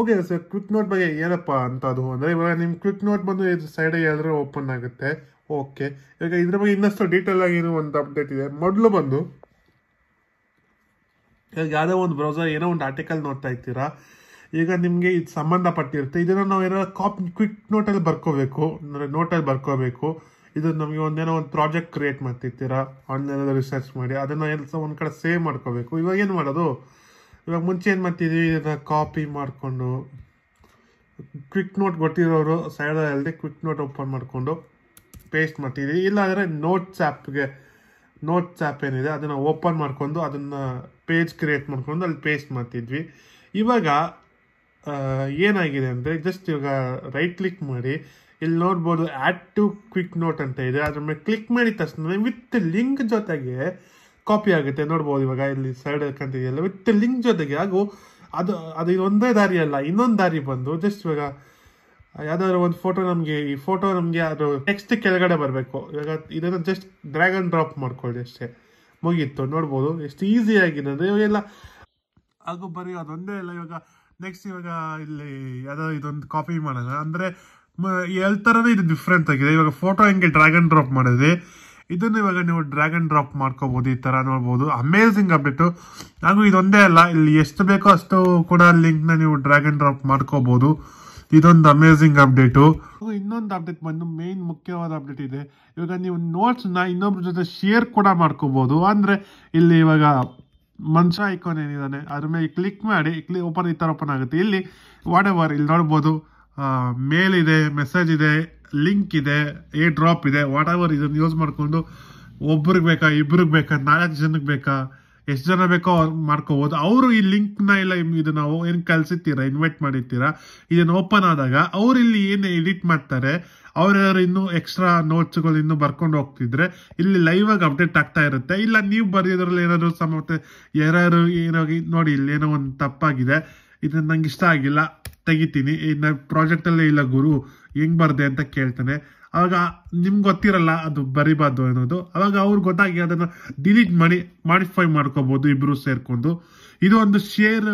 Okay sir quick note ಬಗ್ಗೆ ಏನಪ್ಪ ಅಂತ ಅದು ಅಂದರೆ ಇವಾಗ ನಿಮ್ಮ ಕ್ವಿಕ್ ನೋಟ್ ಬಂದು ಇದು ಸೈಡ್ ಎಲ್ಲರೂ ಓಪನ್ ಆಗುತ್ತೆ ಓಕೆ ಇವಾಗ ಇದ್ರ ಬಗ್ಗೆ ಇನ್ನಷ್ಟು ಡೀಟೇಲ್ ಆಗಿ ಏನು ಒಂದು ಅಪ್ಡೇಟ್ ಇದೆ ಮೊದಲು ಬಂದು ಈಗ ಯಾವುದೋ ಒಂದು ಬ್ರೌಸರ್ ಏನೋ ಒಂದು ಆರ್ಟಿಕಲ್ ನೋಡ್ತಾ ಇರ್ತೀರಾ ಈಗ ನಿಮಗೆ ಇದು ಸಂಬಂಧಪಟ್ಟಿರುತ್ತೆ ಇದನ್ನು ನಾವು ಏನೋ ಕಾಪ್ ಕ್ವಿಕ್ ನೋಟಲ್ಲಿ ಬರ್ಕೋಬೇಕು ಅಂದರೆ ನೋಟಲ್ಲಿ ಬರ್ಕೋಬೇಕು ಇದು ನಮಗೆ ಒಂದೇನೋ ಒಂದು ಪ್ರಾಜೆಕ್ಟ್ ಕ್ರಿಯೇಟ್ ಮಾಡ್ತಿರ್ತೀರಾ ಆನ್ಲೈನಲ್ಲಿ ರಿಸರ್ಚ್ ಮಾಡಿ ಅದನ್ನು ಎಲ್ಲ ಒಂದು ಕಡೆ ಸೇವ್ ಮಾಡ್ಕೋಬೇಕು ಇವಾಗ ಏನು ಮಾಡೋದು ಇವಾಗ ಮುಂಚೆ ಏನು ಮಾಡ್ತಿದ್ವಿ ಇದನ್ನು ಕಾಪಿ ಮಾಡಿಕೊಂಡು ಕ್ವಿಕ್ ನೋಟ್ ಗೊತ್ತಿರೋರು ಸೈಡಲ್ಲಿ ಅಲ್ಲದೆ ಕ್ವಿಕ್ ನೋಟ್ ಓಪನ್ ಮಾಡಿಕೊಂಡು ಪೇಸ್ಟ್ ಮಾಡ್ತಿದ್ವಿ ಇಲ್ಲಾಂದರೆ ನೋಟ್ಸ್ ಆ್ಯಪ್ಗೆ ನೋಟ್ಸ್ ಆ್ಯಪ್ ಏನಿದೆ ಅದನ್ನು ಓಪನ್ ಮಾಡಿಕೊಂಡು ಅದನ್ನು ಪೇಜ್ ಕ್ರಿಯೇಟ್ ಮಾಡಿಕೊಂಡು ಅಲ್ಲಿ ಪೇಸ್ಟ್ ಮಾಡ್ತಿದ್ವಿ ಇವಾಗ ಏನಾಗಿದೆ ಅಂದರೆ ಜಸ್ಟ್ ಇವಾಗ ರೈಟ್ ಕ್ಲಿಕ್ ಮಾಡಿ ಇಲ್ಲಿ ನೋಡ್ಬೋದು ಆ್ಯಡ್ ಟು ಕ್ವಿಕ್ ನೋಟ್ ಅಂತ ಇದೆ ಅದ್ರ ಮೇಲೆ ಕ್ಲಿಕ್ ಮಾಡಿದ ತಕ್ಷಣ ವಿತ್ ಲಿಂಕ್ ಜೊತೆಗೆ ಕಾಪಿ ಆಗುತ್ತೆ ನೋಡ್ಬೋದು ಇವಾಗ ಇಲ್ಲಿ ಸೈಡ್ ಕಂತಿದೆಯಲ್ಲ ವಿತ್ ಲಿಂಕ್ ಜೊತೆಗೆ ಹಾಗೂ ಅದು ಅದು ಒಂದೇ ದಾರಿ ಅಲ್ಲ ಇನ್ನೊಂದು ದಾರಿ ಬಂದು ಜಸ್ಟ್ ಇವಾಗ ಯಾವ್ದಾದ್ರು ಒಂದು ಫೋಟೋ ನಮಗೆ ಈ ಫೋಟೋ ನಮಗೆ ಅದು ನೆಕ್ಸ್ಟ್ ಕೆಳಗಡೆ ಬರಬೇಕು ಇವಾಗ ಇದನ್ನು ಜಸ್ಟ್ ಡ್ರ್ಯಾಗ್ ಡ್ರಾಪ್ ಮಾಡ್ಕೊಳ್ಳಿ ಅಷ್ಟೇ ಮುಗೀತು ನೋಡ್ಬೋದು ಎಷ್ಟು ಈಸಿ ಆಗಿದೆ ಇವಾಗೆಲ್ಲ ಹಾಗೂ ಬರೀ ಅದೊಂದೇ ಇಲ್ಲ ಇವಾಗ ನೆಕ್ಸ್ಟ್ ಇವಾಗ ಇಲ್ಲಿ ಯಾವ್ದಾದ್ರು ಇದೊಂದು ಕಾಪಿ ಮಾಡೋಣ ಅಂದರೆ ಎಲ್ ಥರನೇ ಇದು ಡಿಫ್ರೆಂಟ್ ಆಗಿದೆ ಇವಾಗ ಫೋಟೋ ಹೆಂಗೆ ಡ್ರ್ಯಾಗ್ ಡ್ರಾಪ್ ಮಾಡಿದ್ವಿ ಇದನ್ನು ಇವಾಗ ನೀವು ಡ್ರ್ಯಾಗನ್ ಡ್ರಾಪ್ ಮಾಡ್ಕೋಬಹುದು ಈ ತರ ನೋಡ್ಬೋದು ಅಮೇಝಿಂಗ್ ಅಪ್ಡೇಟು ಹಾಗೂ ಇದೊಂದೇ ಅಲ್ಲ ಇಲ್ಲಿ ಎಷ್ಟು ಬೇಕೋ ಅಷ್ಟು ಕೂಡ ಲಿಂಕ್ನ ನೀವು ಡ್ರ್ಯಾಗನ್ ಡ್ರಾಪ್ ಮಾಡ್ಕೋಬಹುದು ಇದೊಂದು ಅಮೇಝಿಂಗ್ ಅಪ್ಡೇಟು ಇನ್ನೊಂದು ಅಪ್ಡೇಟ್ ಬಂದು ಮೇನ್ ಮುಖ್ಯವಾದ ಅಪ್ಡೇಟ್ ಇದೆ ಇವಾಗ ನೀವು ನ ಇನ್ನೊಬ್ರ ಜೊತೆ ಶೇರ್ ಕೂಡ ಮಾಡ್ಕೋಬಹುದು ಅಂದ್ರೆ ಇಲ್ಲಿ ಇವಾಗ ಮನುಷ್ಯ ಐಕಾನ್ ಏನಿದ್ದಾನೆ ಅದ್ರ ಮೇಲೆ ಕ್ಲಿಕ್ ಮಾಡಿ ಕ್ಲಿಕ್ ಓಪನ್ ಈ ತರ ಓಪನ್ ಆಗುತ್ತೆ ಇಲ್ಲಿ ವಾಟ್ ಎವರ್ ಇಲ್ಲಿ ನೋಡ್ಬೋದು ಮೇಲ್ ಇದೆ ಮೆಸೇಜ್ ಇದೆ ಲಿಂಕ್ ಇದೆ ಏ ಡ್ರಾಪ್ ಇದೆ ವಾಟ್ ಎವರ್ ಇದನ್ನು ಯೂಸ್ ಮಾಡಿಕೊಂಡು ಒಬ್ರಿಗೆ ಬೇಕಾ ಇಬ್ಬರಿಗೆ ಬೇಕಾ ನಾಲ್ಕು ಜನಕ್ಕೆ ಬೇಕಾ ಎಷ್ಟು ಜನ ಬೇಕೋ ಅವ್ರು ಮಾಡ್ಕೋಬೋದು ಅವರು ಈ ಲಿಂಕ್ನ ಇಲ್ಲ ಇದು ನಾವು ಏನು ಕಲಿಸಿರ್ತೀರಾ ಇನ್ವೈಟ್ ಮಾಡಿರ್ತೀರಾ ಇದನ್ನು ಓಪನ್ ಆದಾಗ ಅವ್ರು ಇಲ್ಲಿ ಏನು ಎಡಿಟ್ ಮಾಡ್ತಾರೆ ಅವ್ರು ಇನ್ನೂ ಎಕ್ಸ್ಟ್ರಾ ನೋಟ್ಸ್ಗಳು ಇನ್ನೂ ಬರ್ಕೊಂಡು ಹೋಗ್ತಿದ್ರೆ ಇಲ್ಲಿ ಲೈವ್ ಆಗಿ ಅಪ್ಡೇಟ್ ಆಗ್ತಾ ಇರುತ್ತೆ ಇಲ್ಲ ನೀವು ಬರೆಯೋದ್ರಲ್ಲಿ ಏನಾದ್ರು ಸಮತೆ ಯಾರು ಏನೋ ನೋಡಿ ಇಲ್ಲಿ ಏನೋ ಒಂದು ತಪ್ಪಾಗಿದೆ ಇದನ್ನು ನಂಗೆ ಇಷ್ಟ ಆಗಿಲ್ಲ ತೆಗಿತೀನಿ ಇನ್ನು ಪ್ರಾಜೆಕ್ಟಲ್ಲೇ ಇಲ್ಲ ಗುರು ಹೆಂಗ್ ಬರ್ದೆ ಅಂತ ಕೇಳ್ತಾನೆ ಅವಾಗ ನಿಮ್ಗೆ ಗೊತ್ತಿರಲ್ಲ ಅದು ಬರಿಬಾರ್ದು ಅನ್ನೋದು ಅವಾಗ ಅವ್ರು ಗೊತ್ತಾಗಿ ಅದನ್ನು ಡಿಲೀಟ್ ಮಾಡಿ ಮಾಡಿಫೈ ಮಾಡ್ಕೋಬೋದು ಇಬ್ಬರು ಸೇರ್ಕೊಂಡು ಇದು ಒಂದು ಶೇರ್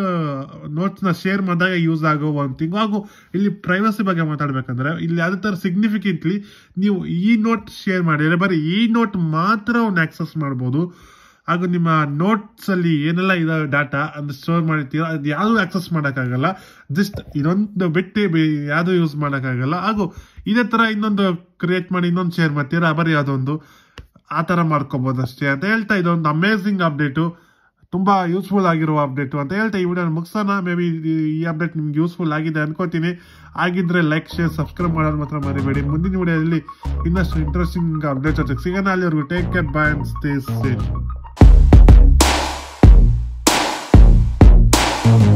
ನೋಟ್ಸ್ನ ಶೇರ್ ಮಾಡಿದಾಗ ಯೂಸ್ ಆಗೋ ಒಂದು ಥಿಂಗ್ ಹಾಗೂ ಇಲ್ಲಿ ಪ್ರೈವಸಿ ಬಗ್ಗೆ ಮಾತಾಡ್ಬೇಕಂದ್ರೆ ಇಲ್ಲಿ ಯಾವುದೇ ಥರ ಸಿಗ್ನಿಫಿಕೆಂಟ್ಲಿ ನೀವು ಈ ನೋಟ್ ಶೇರ್ ಮಾಡಿದರೆ ಬರೀ ಈ ನೋಟ್ ಮಾತ್ರ ಅವ್ನು ಆಕ್ಸಸ್ ಮಾಡ್ಬೋದು ಹಾಗೂ ನಿಮ್ಮ ಅಲ್ಲಿ ಏನೆಲ್ಲ ಇದಾವೆ ಡಾಟಾ ಅಂದ್ರೆ ಸ್ಟೋರ್ ಮಾಡಿರ್ತೀರಾ ಅದು ಯಾವ್ದು ಆಕ್ಸೆಸ್ ಮಾಡೋಕ್ಕಾಗಲ್ಲ ಜಸ್ಟ್ ಇದೊಂದು ಬಿಟ್ಟು ಯಾವ್ದು ಯೂಸ್ ಮಾಡೋಕ್ಕಾಗಲ್ಲ ಹಾಗೂ ಇದೇ ತರ ಇನ್ನೊಂದು ಕ್ರಿಯೇಟ್ ಮಾಡಿ ಇನ್ನೊಂದು ಶೇರ್ ಮಾಡ್ತೀರಾ ಬರೀ ಅದೊಂದು ಆ ತರ ಮಾಡ್ಕೊಬೋದು ಅಷ್ಟೇ ಅಂತ ಹೇಳ್ತಾ ಇದೊಂದು ಅಮೇಝಿಂಗ್ ಅಪ್ಡೇಟು ತುಂಬಾ ಯೂಸ್ಫುಲ್ ಆಗಿರುವ ಅಪ್ಡೇಟು ಅಂತ ಹೇಳ್ತಾ ಈ ವಿಡಿಯೋ ಮುಗಿಸೋಣ ಮೇ ಬಿ ಈ ಅಪ್ಡೇಟ್ ನಿಮ್ಗೆ ಯೂಸ್ಫುಲ್ ಆಗಿದೆ ಅನ್ಕೋತೀನಿ ಆಗಿದ್ರೆ ಲೈಕ್ ಶೇರ್ ಸಬ್ಸ್ಕ್ರೈಬ್ ಮಾಡೋದು ಮಾತ್ರ ಮರಿಬೇಡಿ ಮುಂದಿನ ವಿಡಿಯೋದಲ್ಲಿ ಇನ್ನಷ್ಟು ಇಂಟ್ರೆಸ್ಟಿಂಗ್ ಅಪ್ಡೇಟ್ ಜೊತೆಗೆ ಸಿಗೋಣ ಅಲ್ಲಿವರೆಗೂ take care bye and stay safe Thank you.